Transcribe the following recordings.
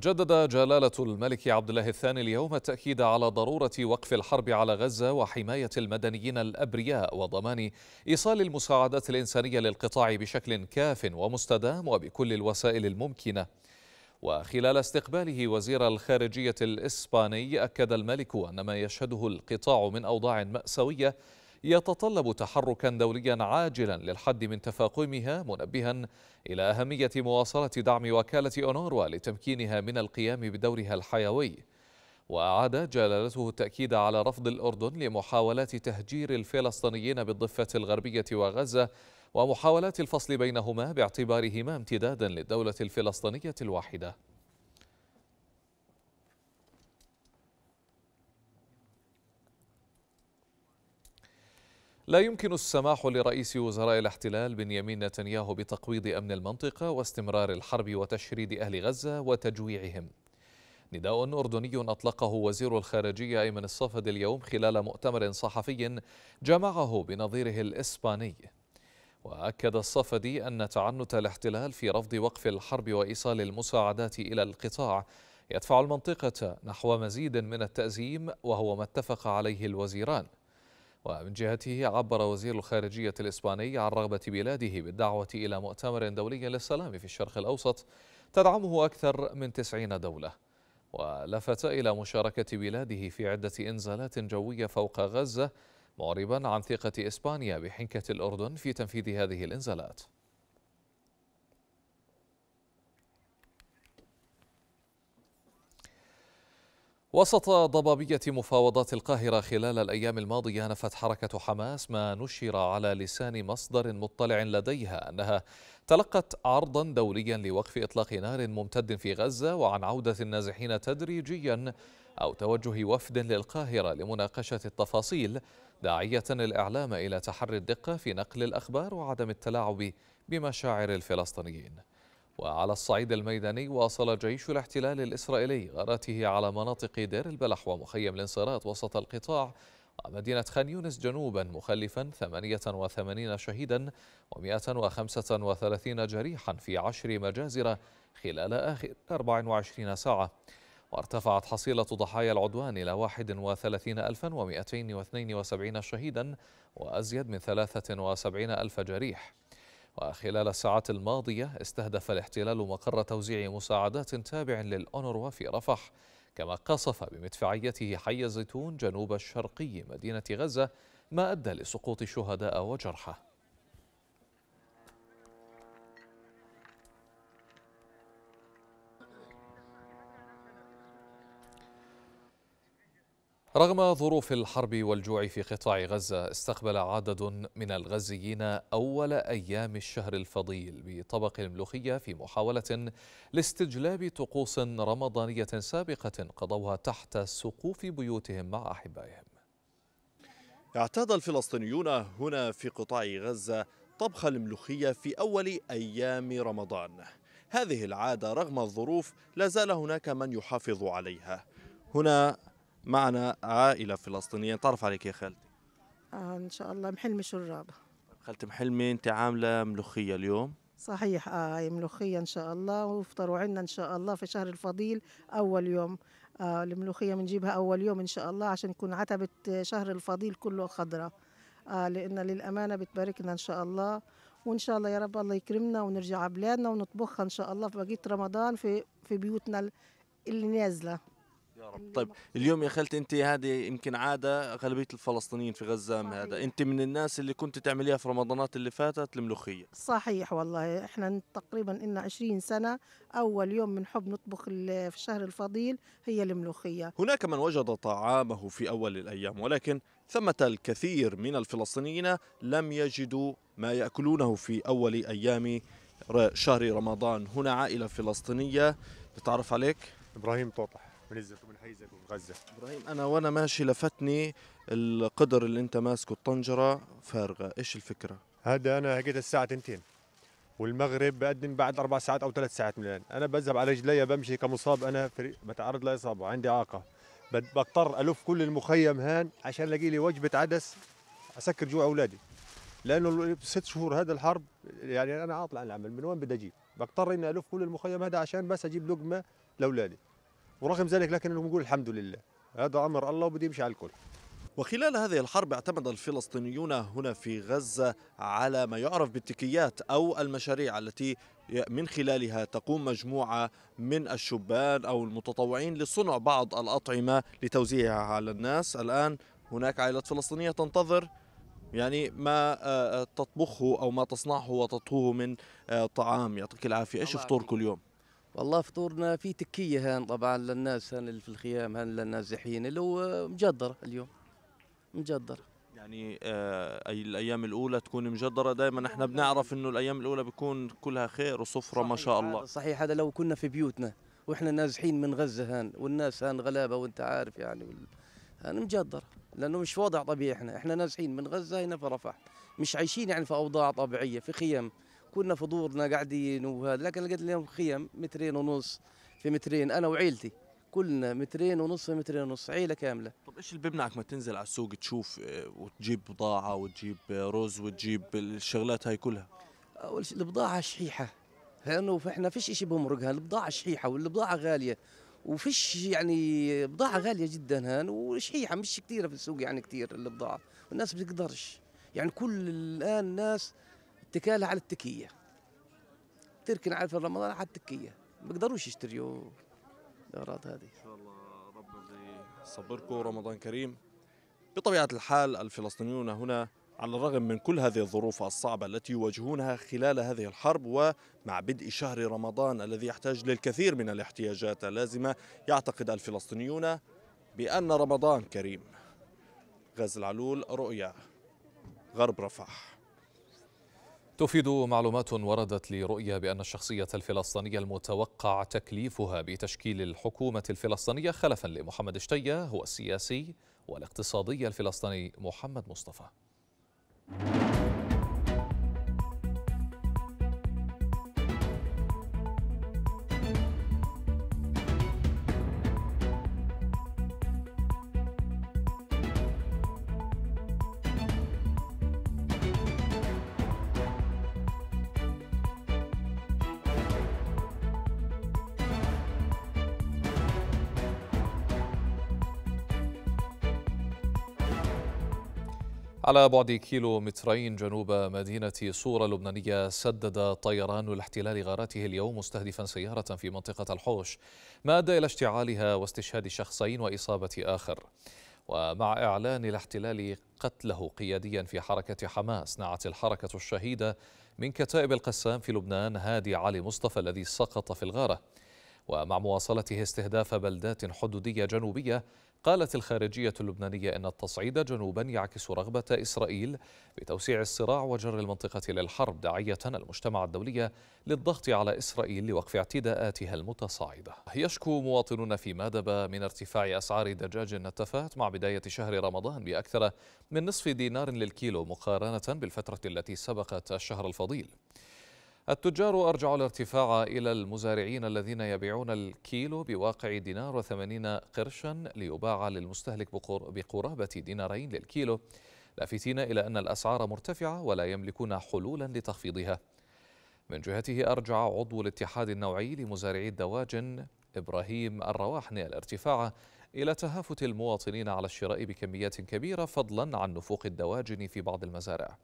جدد جلالة الملك عبد الله الثاني اليوم التأكيد على ضرورة وقف الحرب على غزة وحماية المدنيين الأبرياء وضمان إيصال المساعدات الإنسانية للقطاع بشكل كاف ومستدام وبكل الوسائل الممكنة وخلال استقباله وزير الخارجية الإسباني أكد الملك أن ما يشهده القطاع من أوضاع مأساوية يتطلب تحركا دوليا عاجلا للحد من تفاقمها منبها إلى أهمية مواصلة دعم وكالة أونوروا لتمكينها من القيام بدورها الحيوي وأعاد جلالته التأكيد على رفض الأردن لمحاولات تهجير الفلسطينيين بالضفة الغربية وغزة ومحاولات الفصل بينهما باعتبارهما امتدادا للدولة الفلسطينية الواحدة لا يمكن السماح لرئيس وزراء الاحتلال بنيامين نتنياهو بتقويض امن المنطقه واستمرار الحرب وتشريد اهل غزه وتجويعهم. نداء اردني اطلقه وزير الخارجيه ايمن الصفد اليوم خلال مؤتمر صحفي جمعه بنظيره الاسباني. واكد الصفدي ان تعنت الاحتلال في رفض وقف الحرب وايصال المساعدات الى القطاع يدفع المنطقه نحو مزيد من التازيم وهو ما اتفق عليه الوزيران. ومن جهته عبر وزير الخارجية الإسباني عن رغبة بلاده بالدعوة إلى مؤتمر دولي للسلام في الشرق الأوسط تدعمه أكثر من 90 دولة ولفت إلى مشاركة بلاده في عدة إنزالات جوية فوق غزة معربا عن ثقة إسبانيا بحنكة الأردن في تنفيذ هذه الإنزالات وسط ضبابية مفاوضات القاهرة خلال الأيام الماضية نفت حركة حماس ما نشر على لسان مصدر مطلع لديها أنها تلقت عرضا دوليا لوقف إطلاق نار ممتد في غزة وعن عودة النازحين تدريجيا أو توجه وفد للقاهرة لمناقشة التفاصيل داعية الإعلام إلى تحري الدقة في نقل الأخبار وعدم التلاعب بمشاعر الفلسطينيين وعلى الصعيد الميداني واصل جيش الاحتلال الإسرائيلي غاراته على مناطق دير البلح ومخيم الانصارات وسط القطاع ومدينة خان يونس جنوبا مخلفا 88 شهيدا و135 جريحا في عشر مجازر خلال آخر 24 ساعة وارتفعت حصيلة ضحايا العدوان إلى 31272 شهيدا وأزيد من 73000 جريح وخلال الساعات الماضية استهدف الاحتلال مقر توزيع مساعدات تابع للأونروا في رفح كما قصف بمدفعيته حي الزيتون جنوب الشرقي مدينة غزة ما أدى لسقوط شهداء وجرحى رغم ظروف الحرب والجوع في قطاع غزة استقبل عدد من الغزيين أول أيام الشهر الفضيل بطبق الملوخية في محاولة لاستجلاب طقوس رمضانية سابقة قضوها تحت سقوف بيوتهم مع أحبائهم اعتاد الفلسطينيون هنا في قطاع غزة طبخ الملوخية في أول أيام رمضان هذه العادة رغم الظروف لا زال هناك من يحافظ عليها هنا معنا عائله فلسطينيه نتعرف عليك يا خالتي اه ان شاء الله محلمي شرابه خالتي محلمي انت عامله ملوخيه اليوم صحيح اه هي ملوخيه ان شاء الله وافطروا عنا ان شاء الله في شهر الفضيل اول يوم آه الملوخيه بنجيبها اول يوم ان شاء الله عشان يكون عتبه شهر الفضيل كله خضره آه لان للامانه بتباركنا ان شاء الله وان شاء الله يا رب الله يكرمنا ونرجع بلادنا ونطبخها ان شاء الله في بقيه رمضان في في بيوتنا اللي نازله يا رب طيب اليوم يا خالتي انت هذه يمكن عاده اغلبيه الفلسطينيين في غزه صحيح. هذا انت من الناس اللي كنت تعمليها في رمضانات اللي فاتت الملوخيه صحيح والله احنا تقريبا لنا 20 سنه اول يوم بنحب نطبخ في الشهر الفضيل هي الملوخيه هناك من وجد طعامه في اول الايام ولكن ثمة الكثير من الفلسطينيين لم يجدوا ما ياكلونه في اول ايام شهر رمضان هنا عائله فلسطينيه نتعرف عليك ابراهيم طوطح من حيزك ومن غزه ابراهيم انا وانا ماشي لفتني القدر اللي انت ماسكه الطنجره فارغه ايش الفكره هذا انا هقيت الساعه 2 والمغرب بقدم بعد اربع ساعات او ثلاث ساعات من الان انا بذهب على رجلي بمشي كمصاب انا بتعرض لاصابه عندي اعاقه بضطر الف كل المخيم هان عشان الاقي لي وجبه عدس اسكر جوع اولادي لانه ست شهور هذا الحرب يعني انا عاطل عن العمل من وين بدي اجيب بضطر اني الف كل المخيم هذا عشان بس اجيب لقمه لاولادي ورغم ذلك لكن نقول الحمد لله هذا امر الله وبده يمشي على الكل وخلال هذه الحرب اعتمد الفلسطينيون هنا في غزة على ما يعرف بالتكيات أو المشاريع التي من خلالها تقوم مجموعة من الشبان أو المتطوعين لصنع بعض الأطعمة لتوزيعها على الناس الآن هناك عائلة فلسطينية تنتظر يعني ما آه، آه، تطبخه أو ما تصنعه وتطهوه من آه، طعام يعطيك العافية إيش فطوركم اليوم؟ والله فطورنا في تكية هان طبعا للناس هان اللي في الخيام هان للنازحين اللي هو مجدرة اليوم مجدرة يعني آه الايام الاولى تكون مجدره دائما احنا بنعرف يعني. انه الايام الاولى بيكون كلها خير وسفره ما شاء الله صحيح هذا لو كنا في بيوتنا واحنا نازحين من غزه هان والناس هان غلابه وانت عارف يعني وال... هان مجدره لانه مش وضع طبيعي احنا احنا نازحين من غزه هنا في رفح مش عايشين يعني في اوضاع طبيعيه في خيام كنا في دورنا قاعدين وهذا لكن لقيت لهم خيم مترين ونص في مترين انا وعيلتي كلنا مترين ونص في مترين ونص عيله كامله طب ايش اللي بيمنعك ما تنزل على السوق تشوف آه، وتجيب بضاعه وتجيب آه، رز وتجيب الشغلات هاي كلها اول شيء البضاعه شحيحه لانه فاحنا فيش شيء بمرقها البضاعه شحيحه والبضاعه غاليه وفيش يعني بضاعه غاليه جدا هان وشحيحه مش كثيره في السوق يعني كثير البضاعه والناس بتقدرش يعني كل الان ناس اتكالها على التكيه تركن على في رمضان على التكيه ما بيقدروش يشتريوا الاغراض هذه ان شاء الله ربنا يصبركم رمضان كريم بطبيعه الحال الفلسطينيون هنا على الرغم من كل هذه الظروف الصعبة التي يواجهونها خلال هذه الحرب ومع بدء شهر رمضان الذي يحتاج للكثير من الاحتياجات اللازمة يعتقد الفلسطينيون بأن رمضان كريم غاز العلول رؤيا غرب رفح تفيد معلومات وردت لرؤية بأن الشخصية الفلسطينية المتوقع تكليفها بتشكيل الحكومة الفلسطينية خلفا لمحمد شتية هو السياسي والاقتصادي الفلسطيني محمد مصطفى على بعد كيلو مترين جنوب مدينة صورة اللبنانية سدد طيران الاحتلال غاراته اليوم مستهدفا سيارة في منطقة الحوش ما أدى إلى اشتعالها واستشهاد شخصين وإصابة آخر ومع إعلان الاحتلال قتله قياديا في حركة حماس نعت الحركة الشهيدة من كتائب القسام في لبنان هادي علي مصطفى الذي سقط في الغارة ومع مواصلته استهداف بلدات حدودية جنوبية قالت الخارجية اللبنانية إن التصعيد جنوبا يعكس رغبة إسرائيل بتوسيع الصراع وجر المنطقة للحرب داعية المجتمع الدولي للضغط على إسرائيل لوقف اعتداءاتها المتصاعدة يشكو مواطنون في مادبا من ارتفاع أسعار دجاج النتفات مع بداية شهر رمضان بأكثر من نصف دينار للكيلو مقارنة بالفترة التي سبقت الشهر الفضيل التجار أرجعوا الارتفاع إلى المزارعين الذين يبيعون الكيلو بواقع دينار وثمانين قرشا ليباع للمستهلك بقرابة دينارين للكيلو لافتين إلى أن الأسعار مرتفعة ولا يملكون حلولا لتخفيضها من جهته أرجع عضو الاتحاد النوعي لمزارعي الدواجن إبراهيم الرواحني الارتفاع إلى تهافت المواطنين على الشراء بكميات كبيرة فضلا عن نفوق الدواجن في بعض المزارع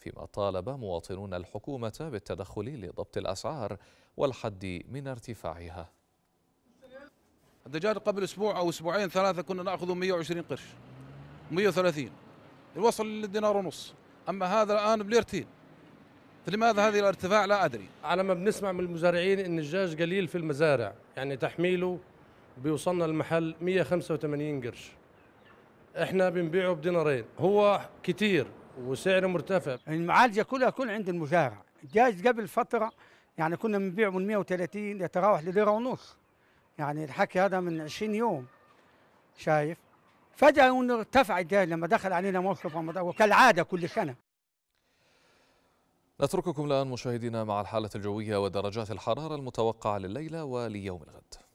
فيما طالب مواطنون الحكومة بالتدخل لضبط الأسعار والحد من ارتفاعها الدجاج قبل أسبوع أو أسبوعين ثلاثة كنا نأخذه 120 قرش 130 وصل للدينار ونص أما هذا الآن بليرتين فلماذا هذه الارتفاع لا أدري على ما بنسمع من المزارعين أن الدجاج قليل في المزارع يعني تحميله بيوصلنا المحل 185 قرش احنا بنبيعه بدينارين هو كتير وسعره مرتفع يعني المعالجه كلها كل عند المزارع جاز قبل فتره يعني كنا بنبيعه من 130 يتراوح لليره ونص يعني الحكي هذا من 20 يوم شايف فجاه ارتفع الجاز لما دخل علينا موسم رمضان وكالعاده كل سنه نترككم الان مشاهدينا مع الحاله الجويه ودرجات الحراره المتوقعه لليله وليوم الغد